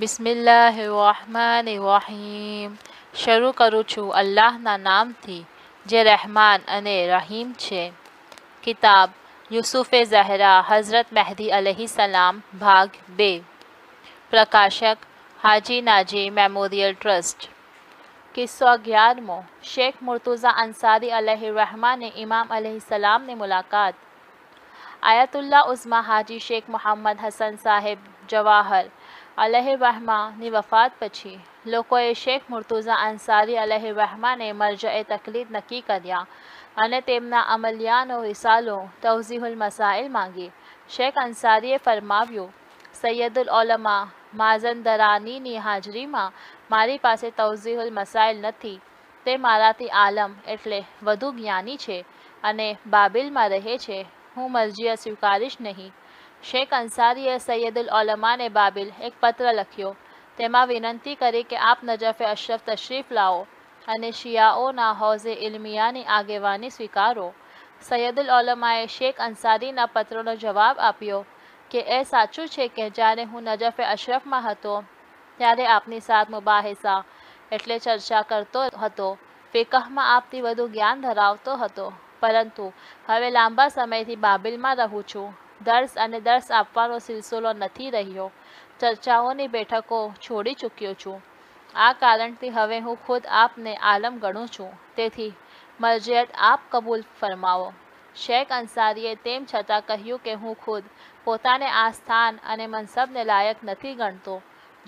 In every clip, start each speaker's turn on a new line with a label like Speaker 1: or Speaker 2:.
Speaker 1: بسم اللہ الرحمن الرحیم شروع کرو چھو اللہ نا نام تھی جے رحمان انے رحیم چھے کتاب یوسف زہرہ حضرت مہدی علیہ السلام بھاگ بے پرکاشک حاجی ناجی میموریل ٹرسٹ قصو اگیار مو شیخ مرتوزہ انساری علیہ رحمان امام علیہ السلام نے ملاقات آیت اللہ عزمہ حاجی شیخ محمد حسن صاحب جواہر અલહ વહમાની વફાત પછી લોકોએ શેખ મુર્તુઝા અન્સારી અલહ વહમાને મરજએ તકલીદ નક્કી કર્યા અને તેમના અમલિયાનો રિસાલો તવઝીહુલ મસાઇલ માંગી શેખ અંસારીએ ફરમાવ્યું સૈયદુલ ઓલમા માઝંદરાનીની હાજરીમાં મારી પાસે તવઝીહુલ મસાઇલ નથી તે મારાથી આલમ એટલે વધુ જ્ઞાની છે અને બાબિલમાં રહે છે હું મરજીયા સ્વીકારીશ નહીં શેખ અંસારીએ સૈયદુલ ઓલમાને બાબિલ એક પત્ર લખ્યો તેમાં વિનંતી કરી કે આપ નજફે અશરફ તશરીફ લાવો અને શિયાઓના હૌઝે ઇલ્મિયાની આગેવાની સ્વીકારો સૈયદુલ ઓલમાએ શેખ અંસારીના પત્રોનો જવાબ આપ્યો કે એ સાચું છે કે જ્યારે હું નજફે અશરફમાં હતો ત્યારે આપની સાથ મુબાહિસા એટલે ચર્ચા કરતો હતો ફિકહમાં આપથી વધુ જ્ઞાન ધરાવતો હતો પરંતુ હવે લાંબા સમયથી બાબિલમાં રહું છું દર્શ અને દર્શ આપવાનો સિલસિલો નથી રહ્યો ચર્ચાઓની બેઠકો છોડી ચૂક્યો છું આ કારણથી હવે હું ખુદ આપને આલમ ગણું છું તેથી મરજિયત આપ કબૂલ ફરમાવો શેખ અંસારીએ તેમ છતાં કહ્યું કે હું ખુદ પોતાને આ સ્થાન અને મનસબને લાયક નથી ગણતો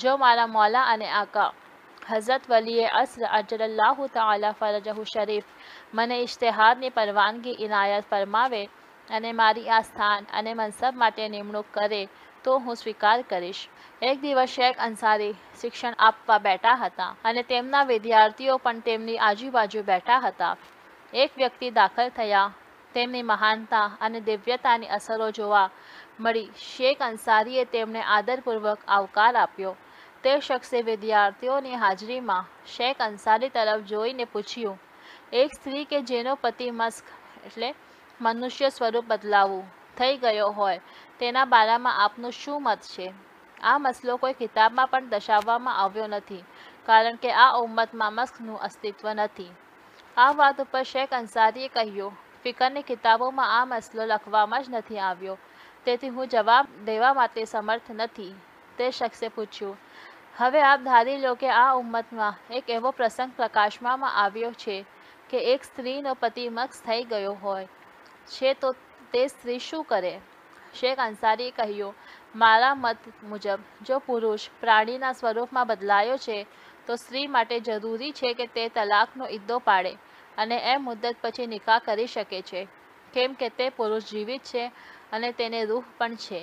Speaker 1: જો મારા મોલા અને આકા હઝરત વલીએ અસર અજરલ્લાહુ તાલા ફરજહુ શરીફ મને ઇશ્તહારની પરવાનગી ઇનાયત ફરમાવે અને મારી આ સ્થાન અને મનસબ માટે નિમણૂક કરે તો હું સ્વીકાર કરીશ એક દિવસ શેખ અંસારી શિક્ષણ આપવા બેઠા હતા અને તેમના વિદ્યાર્થીઓ પણ તેમની આજુબાજુ બેઠા હતા એક વ્યક્તિ દાખલ થયા તેમની મહાનતા અને દિવ્યતાની અસરો જોવા મળી શેખ અંસારીએ તેમને આદરપૂર્વક આવકાર આપ્યો તે શખ્સે વિદ્યાર્થીઓની હાજરીમાં શેખ અંસારી તરફ જોઈને પૂછ્યું એક સ્ત્રી કે જેનો પતિ મસ્ક એટલે મનુષ્ય સ્વરૂપ બદલાવું થઈ ગયો હોય તેના બારામાં આપનું શું મત છે આ મસલો કોઈ કિતાબમાં પણ દર્શાવવામાં આવ્યો નથી કારણ કે આ ઉમ્મતમાં મસ્કનું અસ્તિત્વ નથી આ વાત ઉપર શેખ અંસારીએ કહ્યું ફિકરની કિતાબોમાં આ મસલો લખવામાં જ નથી આવ્યો તેથી હું જવાબ દેવા માટે સમર્થ નથી તે શખ્સે પૂછ્યું હવે આપ ધારી લો કે આ ઉમ્મતમાં એક એવો પ્રસંગ પ્રકાશમાં આવ્યો છે કે એક સ્ત્રીનો પતિ મક્ષ થઈ ગયો હોય છે તો તે સ્ત્રી શું કરે શેખ અંસારીએ કહ્યું મારા મત મુજબ જો પુરુષ પ્રાણીના સ્વરૂપમાં બદલાયો છે તો સ્ત્રી માટે જરૂરી છે કે તે તલાકનો ઈદ્દો પાડે અને એ મુદ્દત પછી નિકાહ કરી શકે છે કેમ કે તે પુરુષ જીવિત છે અને તેને રૂહ પણ છે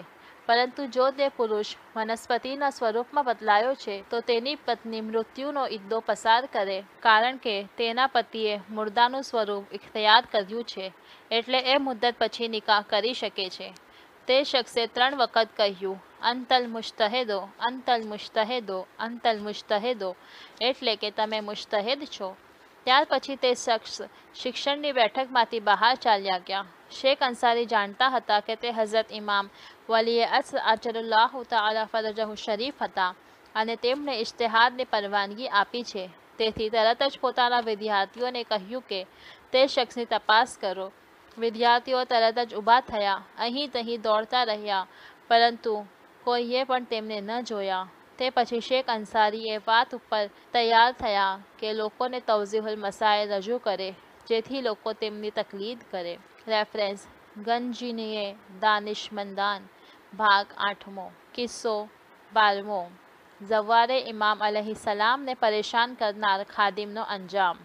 Speaker 1: પરંતુ જો તે પુરુષ વનસ્પતિના સ્વરૂપમાં બદલાયો છે તો તેની પત્ની મૃત્યુનો ઈદ્દો પસાર કરે કારણ કે તેના પતિએ મુર્દાનું સ્વરૂપ ઇખ્તિયાર કર્યું છે એટલે એ મુદ્દત પછી નિકાહ કરી શકે છે તે શખ્સે ત્રણ વખત કહ્યું અંતલ મુશ્તહેદો અંતલ મુશ્તહેદો અંતલ મુશ્તહેદો એટલે કે તમે મુશ્તહેદ છો ત્યાર પછી તે શખ્સ શિક્ષણની બેઠકમાંથી બહાર ચાલ્યા ગયા શેખ અંસારી જાણતા હતા કે તે હઝરત ઇમામ વલીએ અસ આચરુલ્લાહ તઆલા ફરજહુ શરીફ હતા અને તેમણે ઇશ્તહાદને પરવાનગી આપી છે તેથી તરત જ પોતાના વિદ્યાર્થીઓને કહ્યું કે તે શખ્સની તપાસ કરો વિદ્યાર્થીઓ તરત જ ઊભા થયા અહીં તહીં દોડતા રહ્યા પરંતુ કોઈએ પણ તેમને ન જોયા તે પછી શેખ અંસારીએ વાત ઉપર તૈયાર થયા કે લોકોને તવઝીહુલ મસાએ રજૂ કરે જેથી લોકો તેમની તકલીફ કરે રેફરેન્સ ગંજીનીએ દાનિશમંદાન ભાગ આઠમો કિસ્સો બારમો જવ્વારે ઇમામ સલામને પરેશાન કરનાર ખાદિમનો અંજામ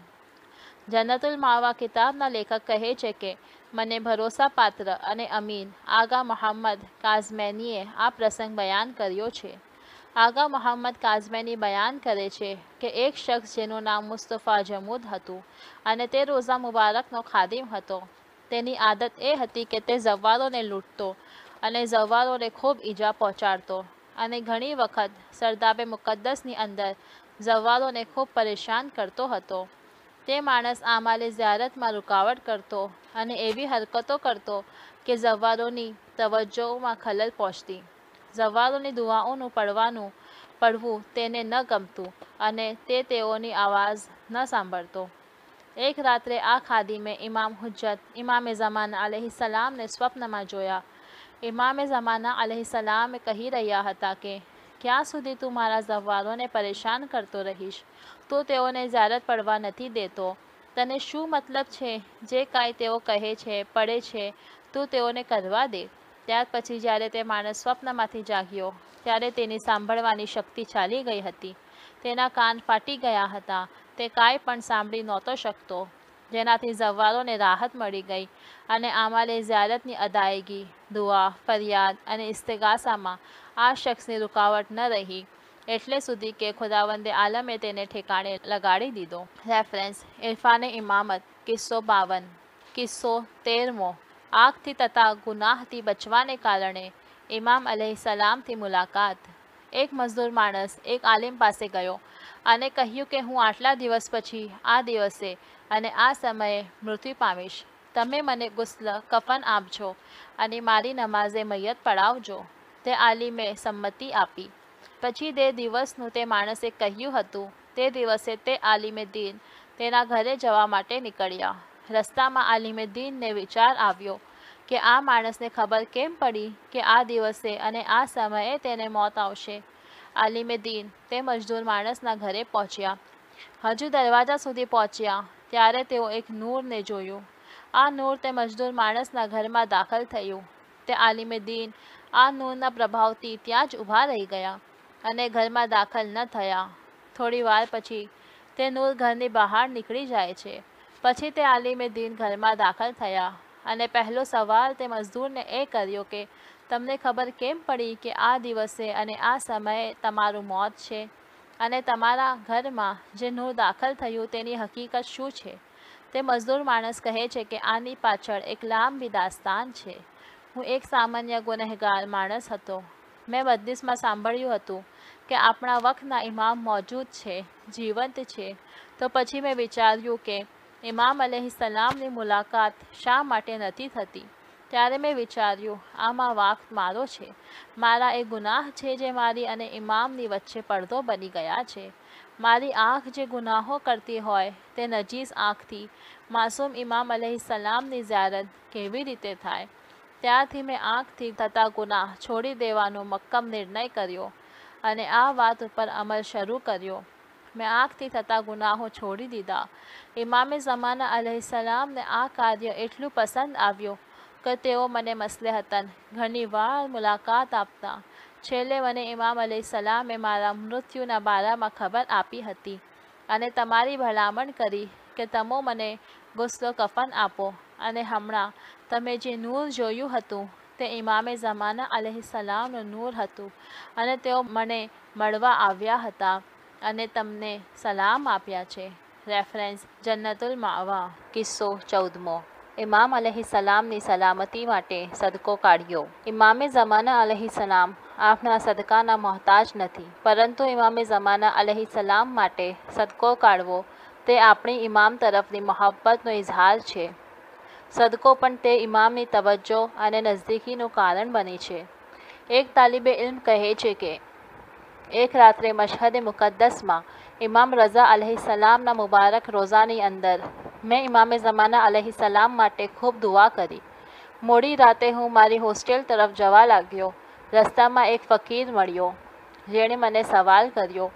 Speaker 1: જનતુલ માવા કિતાબના લેખક કહે છે કે મને ભરોસાપાત્ર અને અમીન આગા મોહમ્મદ કાઝમેનીએ આ પ્રસંગ બયાન કર્યો છે આગા મોહમ્મદ કાઝમેની બયાન કરે છે કે એક શખ્સ જેનું નામ મુસ્તફા જમુદ હતું અને તે રોઝા મુબારકનો ખાદિમ હતો તેની આદત એ હતી કે તે ઝવારોને લૂંટતો અને ઝવારોને ખૂબ ઈજા પહોંચાડતો અને ઘણી વખત સરદાબે મુકદ્દસની અંદર ઝવારોને ખૂબ પરેશાન કરતો હતો તે માણસ આમાલે ઝિયારતમાં રૂકાવટ કરતો અને એવી હરકતો કરતો કે ઝવારોની તવજ્જોમાં ખલલ પહોંચતી ઝવારોની દુવાઓનું પડવાનું પડવું તેને ન ગમતું અને તે તેઓની આવાજ ન સાંભળતો એક રાત્રે આ ખાદીમે ઇમામ હુજ્જત ઇમામ ઝમાના અલહિસલામને સ્વપ્નમાં જોયા ઇમામ ઝમાના અલહિસલામ કહી રહ્યા હતા કે ક્યાં સુધી તું મારા ઝવારોને પરેશાન કરતો રહીશ તો તેઓને ઝારત પડવા નથી દેતો તને શું મતલબ છે જે કાંઈ તેઓ કહે છે પડે છે તું તેઓને કરવા દે ત્યાર પછી જ્યારે તે માણસ સ્વપ્નમાંથી જાગ્યો ત્યારે તેની સાંભળવાની શક્તિ ચાલી ગઈ હતી તેના કાન ફાટી ગયા હતા તે કાંઈ પણ સાંભળી નહોતો શકતો જેનાથી જવ્વારોને રાહત મળી ગઈ અને આમાલે ઝિયારતની અદાયગી દુઆ ફરિયાદ અને ઇસ્તગાસામાં આ શખ્સની રૂકાવટ ન રહી એટલે સુધી કે ખુદાવંદે આલમે તેને ઠેકાણે લગાડી દીધો રેફરન્સ ઇરફાને ઇમામત કિસ્સો બાવન કિસ્સો તેરમો આગથી તથા ગુનાહથી બચવાને કારણે ઇમામ સલામથી મુલાકાત એક મજદૂર માણસ એક આલિમ પાસે ગયો અને કહ્યું કે હું આટલા દિવસ પછી આ દિવસે અને આ સમયે મૃત્યુ પામીશ તમે મને ગુસ્લ કફન આપજો અને મારી નમાઝે મૈયત પડાવજો તે આલિમે સંમતિ આપી પછી તે દિવસનું તે માણસે કહ્યું હતું તે દિવસે તે આલિમે દીન તેના ઘરે જવા માટે નીકળ્યા રસ્તામાં આલિમે દિનને વિચાર આવ્યો કે આ માણસને ખબર કેમ પડી કે આ દિવસે અને આ સમયે તેને મોત આવશે આલિમે દીન તે મજદૂર માણસના ઘરે પહોંચ્યા હજુ દરવાજા સુધી પહોંચ્યા ત્યારે તેઓ એક નૂરને જોયું આ નૂર તે મજદૂર માણસના ઘરમાં દાખલ થયું તે આલિમે દીન આ નૂરના પ્રભાવથી ત્યાં જ ઊભા રહી ગયા અને ઘરમાં દાખલ ન થયા થોડી વાર પછી તે નૂર ઘરની બહાર નીકળી જાય છે પછી તે આલિમે દીન ઘરમાં દાખલ થયા અને પહેલો સવાલ તે મજદૂરને એ કર્યો કે તમને ખબર કેમ પડી કે આ દિવસે અને આ સમયે તમારું મોત છે અને તમારા ઘરમાં જેનું દાખલ થયું તેની હકીકત શું છે તે મજદૂર માણસ કહે છે કે આની પાછળ એક લાંબી દાસ્તાન છે હું એક સામાન્ય ગુનહેગાર માણસ હતો મેં બદલીસમાં સાંભળ્યું હતું કે આપણા વખના ઇમામ મોજૂદ છે જીવંત છે તો પછી મેં વિચાર્યું કે ઇમામ અલહીસલામની મુલાકાત શા માટે નથી થતી ત્યારે મેં વિચાર્યું આમાં વાક મારો છે મારા એ ગુનાહ છે જે મારી અને ઇમામની વચ્ચે પડદો બની ગયા છે મારી આંખ જે ગુનાહો કરતી હોય તે નજીસ આંખથી માસૂમ ઇમામ અલહીસલામની ઝિયારત કેવી રીતે થાય ત્યારથી મેં આંખથી થતા ગુનાહ છોડી દેવાનો મક્કમ નિર્ણય કર્યો અને આ વાત ઉપર અમલ શરૂ કર્યો મેં આંખથી થતા ગુનાહો છોડી દીધા ઇમામે જમાના અલહિસલામને આ કાર્ય એટલું પસંદ આવ્યું કે તેઓ મને મસલે મસલેહતન ઘણીવાર મુલાકાત આપતા છેલ્લે મને ઇમામ અલી સલામે મારા મૃત્યુના બારામાં ખબર આપી હતી અને તમારી ભલામણ કરી કે તમો મને ગુસ્લો કફન આપો અને હમણાં તમે જે નૂર જોયું હતું તે ઇમામે જમાના અલહી સલામનું નૂર હતું અને તેઓ મને મળવા આવ્યા હતા અને તમને સલામ આપ્યા છે રેફરન્સ જન્નતુલ માવા કિસ્સો ચૌદમો ઇમામ અલહી સલામની સલામતી માટે સદકો કાઢ્યો ઇમામે જમાના અલહી સલામ આપણા સદકાના મોહતાજ નથી પરંતુ ઇમામે જમાના અલહી સલામ માટે સદકો કાઢવો તે આપણી ઇમામ તરફની મહોબ્બતનો ઇઝહાર છે સદકો પણ તે ઇમામની તવજ્જો અને નજદીકીનું કારણ બને છે એક તાલિબે ઇલ્મ કહે છે કે એક રાત્રે મશહદ મુકદ્દસમાં ઇમામ રઝા અલહીસલામના મુબારક રોઝાની અંદર મેં ઇમામે જમાના અલહીસલામ માટે ખૂબ દુઆ કરી મોડી રાતે હું મારી હોસ્ટેલ તરફ જવા લાગ્યો રસ્તામાં એક ફકીર મળ્યો જેણે મને સવાલ કર્યો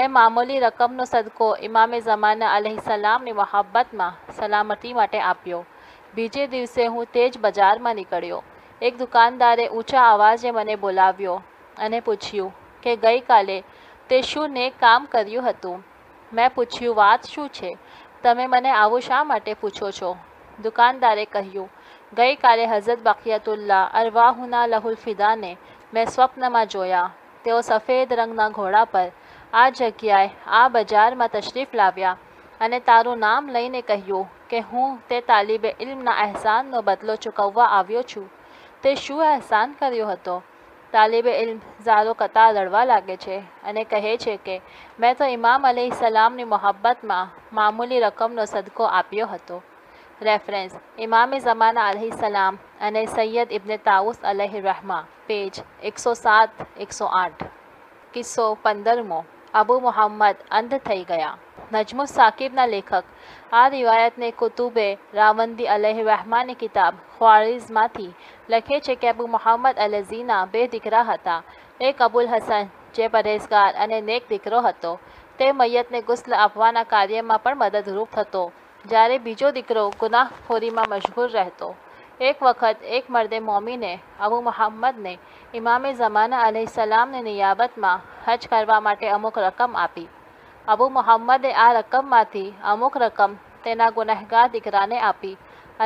Speaker 1: મેં મામૂલી રકમનો સદકો ઇમામે જમાના અલહીસલામની મહાબ્બતમાં સલામતી માટે આપ્યો બીજે દિવસે હું તે જ બજારમાં નીકળ્યો એક દુકાનદારે ઊંચા અવાજે મને બોલાવ્યો અને પૂછ્યું કે ગઈકાલે તે શું ને કામ કર્યું હતું મેં પૂછ્યું વાત શું છે તમે મને આવું શા માટે પૂછો છો દુકાનદારે કહ્યું ગઈકાલે હઝરત બાકિયાતુલ્લા અરવાહુના લહુલ ફિદાને મેં સ્વપ્નમાં જોયા તેઓ સફેદ રંગના ઘોડા પર આ જગ્યાએ આ બજારમાં તશરીફ લાવ્યા અને તારું નામ લઈને કહ્યું કે હું તે તાલિબે ઇલ્મના અહેસાનનો બદલો ચૂકવવા આવ્યો છું તે શું અહેસાન કર્યો હતો તાલિબે ઇલ્મ ઝારો કતાર લડવા લાગે છે અને કહે છે કે મેં તો ઇમામ અલી સલામની મોહબ્બતમાં મામૂલી રકમનો સદકો આપ્યો હતો રેફરન્સ ઇમામે જમાના અલહી સલામ અને સૈયદ ઇબ્ને તાઉસ અલહ રહમા પેજ એકસો સાત એકસો આઠ કિસ્સો પંદરમો અબુ મોહમ્મદ અંધ થઈ ગયા નજમો સાકિબના લેખક આ રિવાયતને કુતુબે રાવંદી અલહ વહેમાની કિતાબ ખ્વારિઝમાંથી લખે છે કે અબુ મોહમ્મદ અલઝીના બે દીકરા હતા એક અબુલ હસન જે પરેશગાર અને નેક દીકરો હતો તે મૈયતને ગુસ્લ આપવાના કાર્યમાં પણ મદદરૂપ થતો જ્યારે બીજો દીકરો ગુનાહખોરીમાં મશગૂલ રહેતો એક વખત એક મર્દે મોમીને અબુ મોહમ્મદને ઇમામે જમાના અલહ સલામની નિયાબતમાં હજ કરવા માટે અમુક રકમ આપી અબુ મોહમ્મદે આ રકમમાંથી અમુક રકમ તેના ગુનહગાર દીકરાને આપી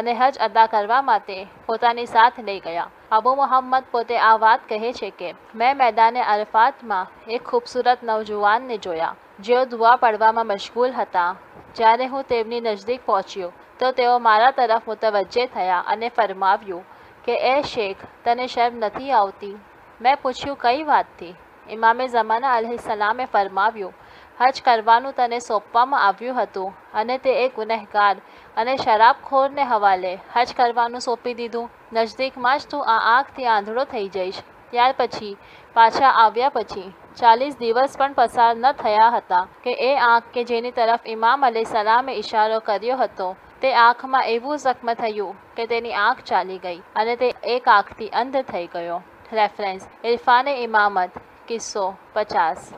Speaker 1: અને હજ અદા કરવા માટે પોતાની સાથ લઈ ગયા અબુ મોહમ્મદ પોતે આ વાત કહે છે કે મેં મેદાને અરફાતમાં એક ખૂબસૂરત નવજુવાનને જોયા જેઓ દુઆ પડવામાં મશગુલ હતા જ્યારે હું તેમની નજદીક પહોંચ્યો તો તેઓ મારા તરફ મુતવજ્જે થયા અને ફરમાવ્યું કે એ શેખ તને શર્મ નથી આવતી મેં પૂછ્યું કઈ વાતથી ઇમામે જમાના સલામે ફરમાવ્યું હજ કરવાનું તને સોંપવામાં આવ્યું હતું અને તે એક ગુનહેગાર અને શરાબખોરને હવાલે હજ કરવાનું સોંપી દીધું નજદીકમાં જ તું આ આંખથી આંધળો થઈ જઈશ ત્યાર પછી પાછા આવ્યા પછી ચાલીસ દિવસ પણ પસાર ન થયા હતા કે એ આંખ કે જેની તરફ ઇમામ અલી સલામે ઇશારો કર્યો હતો તે આંખમાં એવું જખમ થયું કે તેની આંખ ચાલી ગઈ અને તે એક આંખથી અંધ થઈ ગયો રેફરન્સ ઇરફાને ઇમામત કિસ્સો પચાસ